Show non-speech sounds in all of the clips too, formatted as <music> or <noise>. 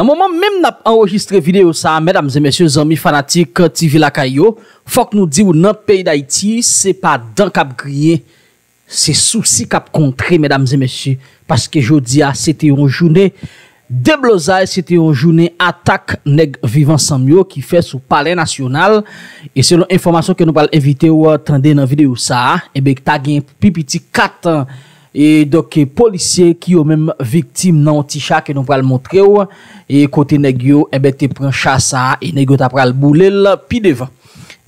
A mouman menm nap enregistre vide ah, ou sa, Paske jodi ya sete yon jounen deblozay, sete yon jounen atak neg vivant sanmyo ki fè sou pale nasyonal. E se yon informasyon ke nou pal evite ou trenden nan vide ou sa, ebek eh tagyen pipiti katan. E doke polisye ki yo menm viktim nan ti chak e nou pral montre ou E kote neg yo ebe te pren chasa e neg yo ta pral boulel pi devan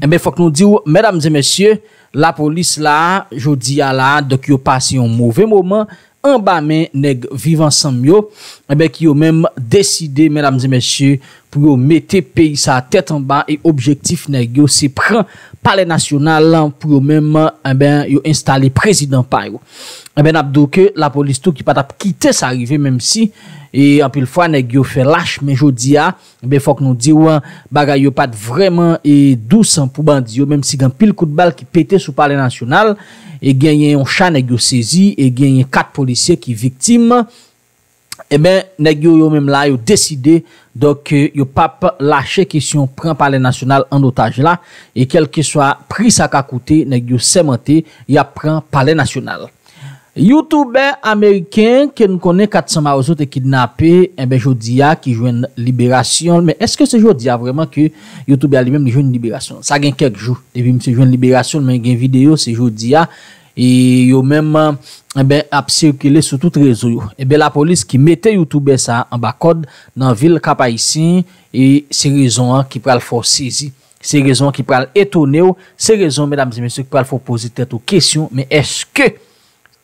Ebe fok nou di ou, mèdames e mèsyè, la polis la, jodi ya la, doke yo passe yon mouvè mouman An ba men neg vivan san myo, ebe ki yo menm deside mèdames e mèsyè pou yo mette peyi sa tet an ba e objektif nan yo se pran pale nasyonal lan pou yo menm eh yo instale prezident payo. Eh ben ap doke la polis tou ki pat ap kite sa arrive menm si, e an pil fwa nan yo fe lache men jodi ya, eh ben fok nou diwa bagay yo pat vreman e dou san pou bandi yo, menm si gen pil kout bal ki pete sou pale nasyonal, e genye yon chan nan yo sezi, e genye kat polisye ki viktim, E ben, negyo yo menm la, yo deside, dok eh, yo pape lache ki si yon pran pale nasyonal an dotaj la, e kel ki swa pri sa ka koute, negyo semente, ya pran pale nasyonal. Youtube ameriken, ke nou konen 400 marosote kidnapé, e eh ben, jodi ya ki jwen liberasyon, men eske se jodi ya vreman ki Youtube alimem ni jwen liberasyon? Sa gen kek jou, te vi mse jwen liberasyon, men gen video, se jodi ya, E yo men eh ap sirkile sou tout rezo yo ebe eh la polis ki mete yo toube sa an bakod nan vil kapa isi e se rezon an ki pral fos sezi se rezon an ki pral etone ou se rezon men damse men se pral fos posi tet ou kesyon me eske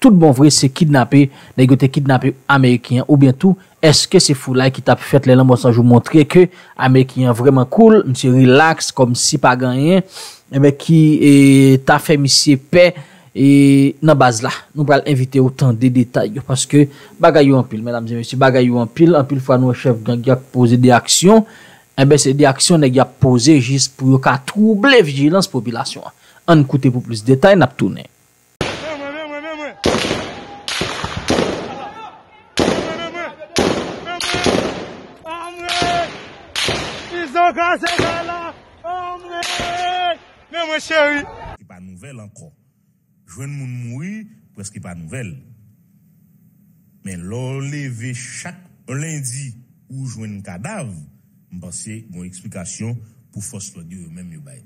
tout bon vre se kidnape negote kidnape Amerikyan ou bientou eske se fulay ki tap fete le lan monsanjou montre ke Amerikyan vreman koul, msi relax kom si pa ganyen ebe eh ki ta fe misi pe E nan baz la nou pral evite otan de detay Yo paske bagay yo anpil Anpil fwa nou chev gen gen pose de aksyon Enbe se de aksyon gen gen pose jis pou yo ka trouble vijilans popilasyon An koute pou plus detay nap toune Mè mè mè mè mè mè Mè mè mè mè mè Mè mè mè mè mè Mè mè mè mè mè Mè mè mè mè mè Mè mè mè mè mè Mè mè mè mè mè Jwen moun moui, pweske pa nouvel. Men lor leve chak lendi ou jwen kadav, mbansye moun eksplikasyon pou fos lodi ou men mou bay.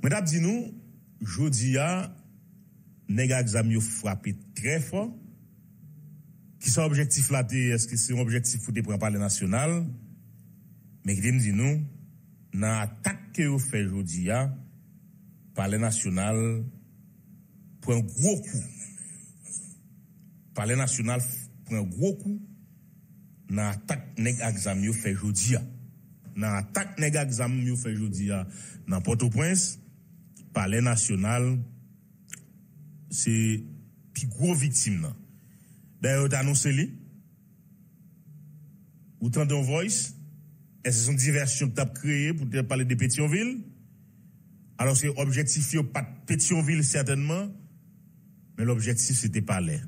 Men ap di nou, jodi a, nega egzami ou fwapit kre fwa, ki sa objektif la de, eske se objektif ou de pran pale nasyonal, men ki di nou, nan atak ke ou fe jodi a, pale nasyonal, pour un gros coup. Palais national pour un gros coup dans l'attaque nèg exam yo fait jodi Dans l'attaque nèg exam yo fait jodi dans Port-au-Prince, Palais national c'est plus gros victime D'ailleurs, annoncé lui, ou d'un voice et ce sont diversions que tu as créées pour parler de Pétionville. Alors c'est objectif pas Pétionville certainement, mais l'objectif, c'était parler.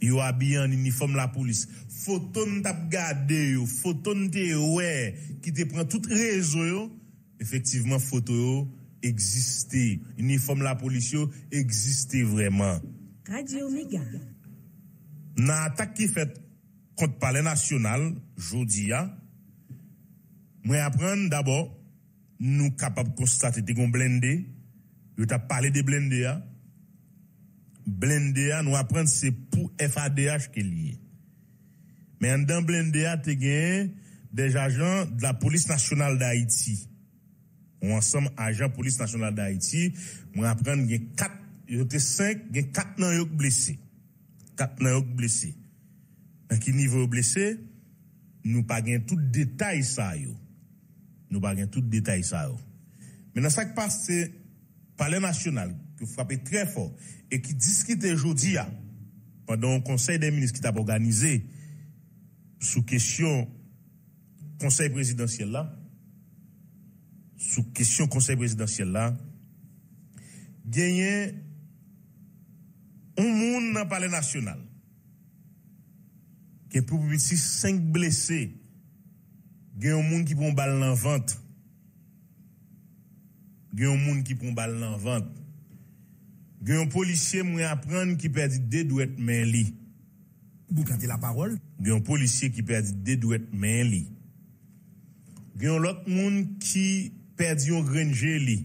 Yo habillé en uniforme la police. Photo n'tap gardé yo, photo ouais, qui te prend tout réseau Effectivement, photo yo existait. Uniforme la police yo existait vraiment. Radio Omega. Na attaque qui fait contre palais national, jodi a, moi apprendre d'abord, nous capables de constater des blindé, yo t'a parlé des blindés blendea nous apprendre c'est pour FADH qui est lié. Mais dans blendea tu a des agents de la police nationale d'Haïti. On ensemble agents police nationale d'Haïti, nous apprenons gagne 4 cinq, te 5, a 4 nan yo blessés. 4 nan yo blessés. Dans quel niveau blessé nous pas tous tout détail ça yo. Nous pas gagne tout détail ça yo. Mais dans ça qui passe palais national, qui frappait très fort, et qui discutait aujourd'hui, ah, pendant un conseil des ministres qui t'a organisé, sous question conseil présidentiel là, sous question conseil présidentiel là, gagné un monde dans le palais national qui est pour 5 blessés, il un monde qui prend balle dans le ventre, Gen yon moun ki prou bal nan vant. Gen yon polisye mwen apren ki perdi dedou et men li. Bou kante la parol? Gen yon polisye ki perdi dedou et men li. Gen yon lot moun ki perdi yon grenje li.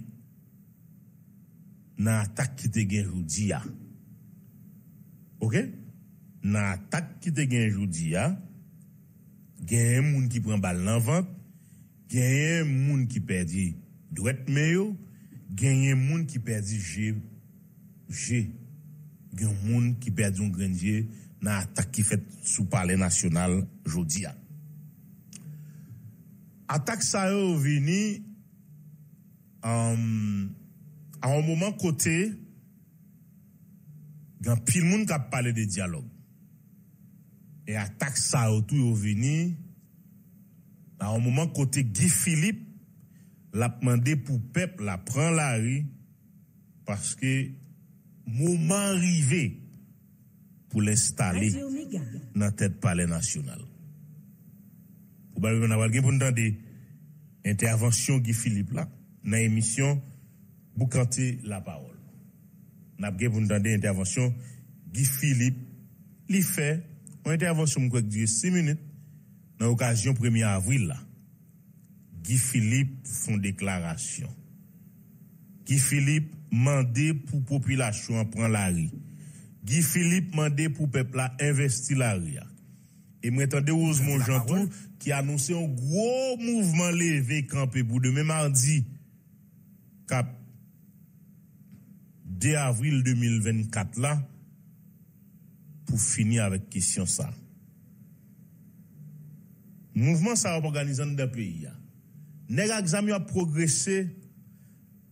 Nan atak ki te genjou diya. Ok? Nan atak ki te genjou diya. Gen yon moun ki prou bal nan vant. Gen yon moun ki perdi... doit être meilleur gagner monde qui perdit G G un monde qui perdit un grandier dans attaque qui fait sous palais national a attaque ça est venu à un moment côté grand pile monde qui a parlé de dialogue et attaque ça tout est venu à un moment côté Guy Philippe l'a demandé pour peuple la prend la rue parce que moment arrivé pour l'installer dans tête palais national. Probablement avoir pour entendre intervention Guy Philippe là dans émission boucanter la parole. N'a pour entendre intervention Guy Philippe il fait une intervention de 6 minutes dans l'occasion 1er avril là. Guy Philippe font déclaration. Guy Philippe mandé pour population prend la rue. Guy Philippe mandé pour peuple à investir la rue. Et moi, entendez Ousmane Jantou qui a annoncé un gros mouvement levé campé pour demain mardi, 2 avril 2024 là, pour finir avec question ça. Mouvement ça organisé dans le pays. Neg a examyo a progresse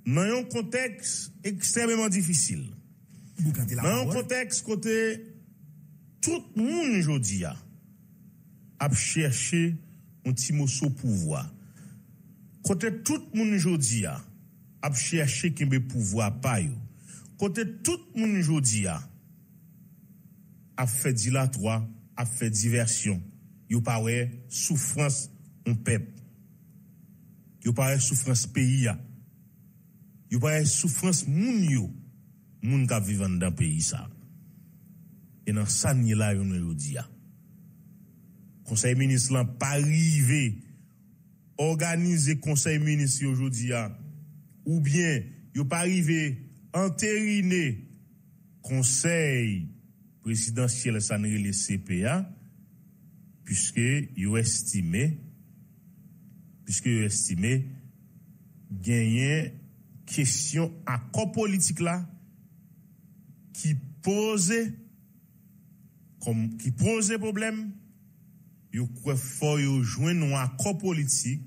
nan yon konteks ekstrememan difisil. Nan yon konteks kote tout moun jodi a ap chershe yon ti moso pouvoa. Kote tout moun jodi a ap chershe ki mbe pouvoa payo. Kote tout moun jodi a ap fè dilatwa, ap fè diversyon, yon pawe soufrans yon pep. yo pa re soufrans peyi ya. Yo pa re soufrans moun yo, moun ka vivan dan peyi sa. E nan sanye la yo nou yo di ya. Konsey menis lan pa rive, yo pa rive organize konsey menis yo jodi ya, ou bien yo pa rive enterine konsey presidansyele sanye le CPA, puse yo estime... Piske yo estime genyen kesyon akon politik la ki pose problem. Yo kwe fo yo jwen nou akon politik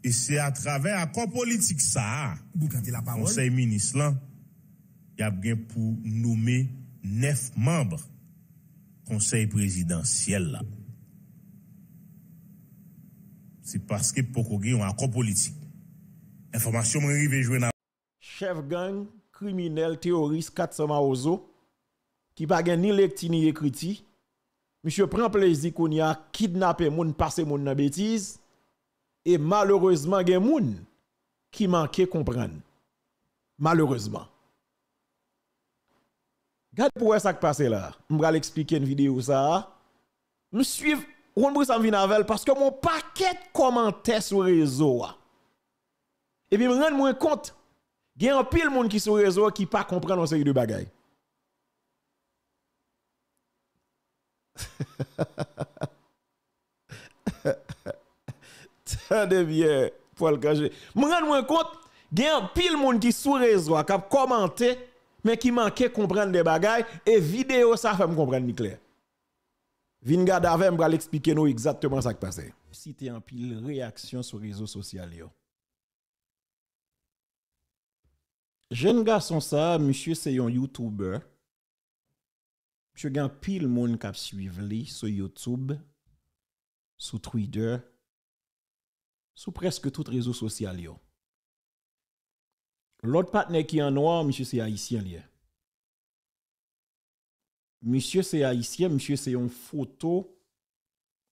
e se atraven akon politik sa. Bou kante la parol. Konseil minis lan, ya gen pou noume nef mambre konseil prezidentiel la. c'est parce que Poko a un accord politique. Information vais jouer dans chef gang criminel terroriste 400 Maozo qui pas ni lecti ni écriti. Monsieur prend plaisir qu'on y a kidnappé moun, passer moun dans bêtise et malheureusement il y des moun qui manquait comprendre. Malheureusement. Regardez pour ça qui passe là. Je vais expliquer une vidéo ça. Je suis on ça vient avec parce que mon paquet commentaires sur réseau. Ah. Et puis je me rends compte, il y a un pile monde qui sur réseau qui pas comprendre une série de bagailles. biens <laughs> bien, le Gagé. Je me rends compte, il y a un pile monde qui sur réseau qui a commenté mais qui manquait comprendre des bagailles et vidéo ça fait me comprendre clair. Vin garde avec me nous exactement ça qui passé. Cité en pile réaction sur les réseaux sociaux Jeune garçon ça, monsieur c'est un YouTuber. Monsieur gagne pile monde qui a suivi sur YouTube, sur Twitter, sur presque tous les réseaux sociaux L'autre partenaire qui est en noir, monsieur c'est haïtien monsieur c'est haïtien, monsieur c'est un photo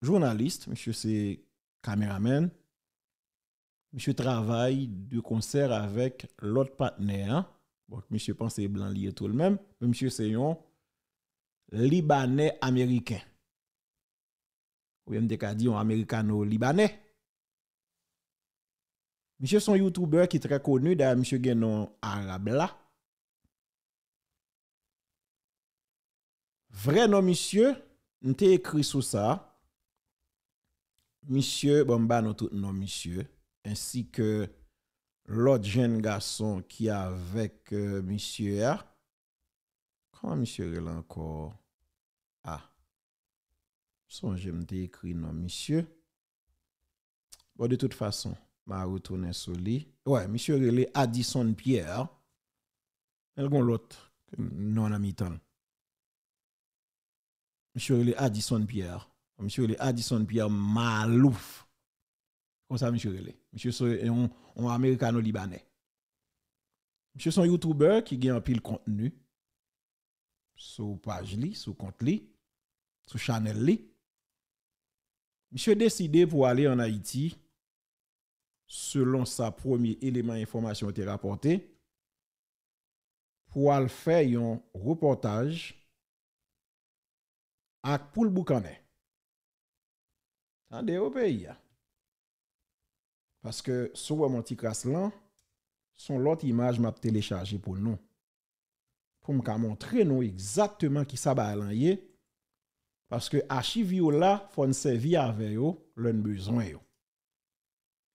journaliste, monsieur c'est caméraman, monsieur travaille de concert avec l'autre partenaire. Bon, monsieur pense c'est blanc lié tout le même, mais monsieur c'est un Libanais américain. Ou même des un libanais Monsieur son YouTuber qui est très connu, d'ailleurs monsieur Guénon arabe là. Vre nan misye, mte ekri sou sa. Misye, bon ba nou tout nan misye. Ansi ke lout jen gason ki avek euh, misye. Kama misye rele ankor? Ha. Son jen mte ekri nan misye. Bon de tout fason, ma wotounen sou li. Ouè, misye rele Adison Pierre. Elgon lout nan amitan. monsieur le Addison Pierre. Monsieur le Addison Pierre Malouf. Comme ça, monsieur le. Monsieur est un, Américain américano-libanais. Monsieur son YouTuber qui gagne un pile contenu. Sous page li, sous compte li, sous channel li. Monsieur décidé pour aller en Haïti selon sa premier élément d'information qui rapporté pour aller faire un reportage ak pou l'boukane. An de ou peyi ya. Paske sou wè mon ti kras lan, son lot imaj m ap telechaje pou nou. Pou m ka montre nou egzapteman ki sa ba lan ye, paske achiv yo la fon se vi ave yo, lèn bezon yo.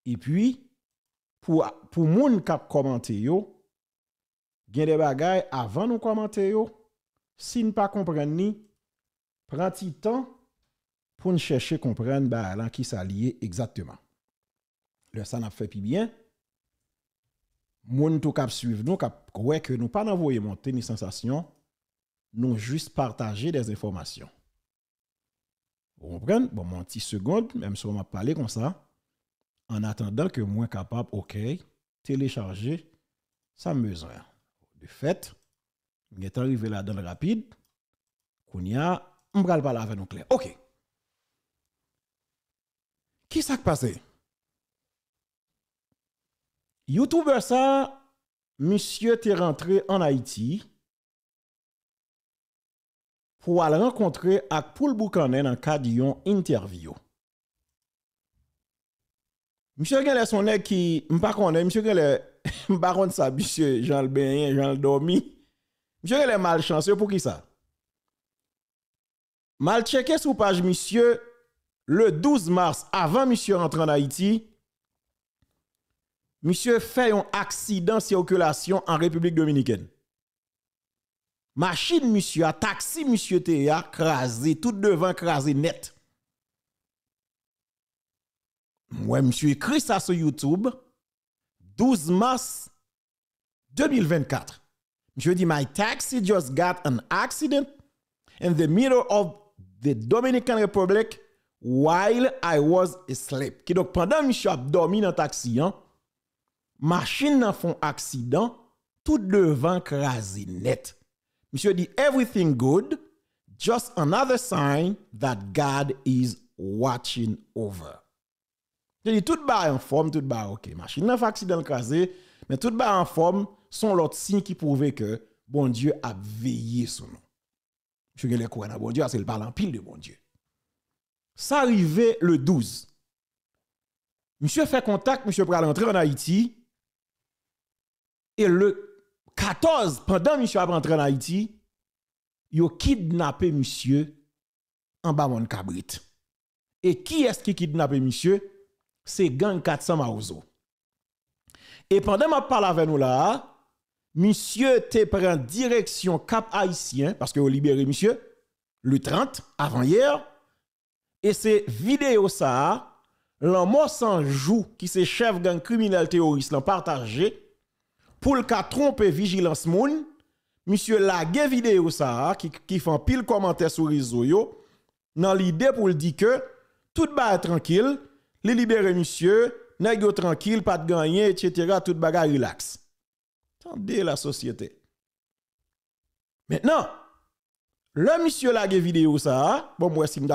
Ipwi, e pou moun kap komante yo, gen de bagay avan nou komante yo, si n pa komprende ni, Pren ti tan pou n cheche kompren be alan ki sa liye egzatman. Le san ap fe pi byen, moun tou kap suyv nou kap kwe ke nou pa nan voye monten ni sensasyon, nou jist partaje des informasyon. Bon pren, bon moun ti segonde, mèm sou m ap pale kon sa, an atan dal ke mwen kapap, ok, telecharje, sa mèz rè. De fet, gen te arrive la dal rapide, koun ya, Mbra l balave nou kle. Ok. Ki sak pase? You toube sa, misye te rentre an Haiti pou wale renkontre ak pou l bouk anen an kad yon interviyo. Misye gen lè sonè ki, mpa konè, misye gen lè, <laughs> mba konè sa bisye, jan l benyen, jan l domi. Misye gen lè malchansè, pou ki sa? Mal checké sous page monsieur le 12 mars avant monsieur rentre en Haïti. Monsieur fait un accident circulation en République dominicaine. Machine monsieur taxi monsieur Théa crasé tout devant crasé net. Moi monsieur écrit ça sur YouTube 12 mars 2024. Monsieur dit my taxi just got an accident in the middle of The Dominican Republic, while I was asleep. Ki dok pandan mi sou ap dormi nan taksiyan, ma chine nan fon aksidan, tout devan krasi net. Mi sou di, everything good, just another sign that God is watching over. Je di, tout ba en forme, tout ba, ok, ma chine nan fon aksidan krasi, men tout ba en forme, son lot sin ki pouve ke, bon Dieu ap veye sou nou. Je les courir à bon Dieu, parce qu'il parle en pile de bon Dieu. Ça arrivait le 12. Monsieur fait contact, monsieur pour entrer en Haïti. Et le 14, pendant monsieur a rentré en Haïti, il a kidnappé monsieur en bas mon cabrit. Et qui est-ce qui kidnappé monsieur? C'est gang 400 Maouzo. Et pendant que je parle avec nous là, monsieur te prend direction Cap Haïtien, parce que vous libéré monsieur, le 30, avant hier, et c'est vidéo ça, mort sans joue qui se chef gang criminel terroriste l'a partagé, pour le cas tromper vigilance moun, monsieur lague vidéo ça, qui, qui font pile commentaire sur réseau dans l'idée pour le dire que tout est tranquille, les libérer monsieur, na tranquille, pas de gagner, etc., tout être relax de la société. Maintenant, le monsieur la vidéo ça, bon moi si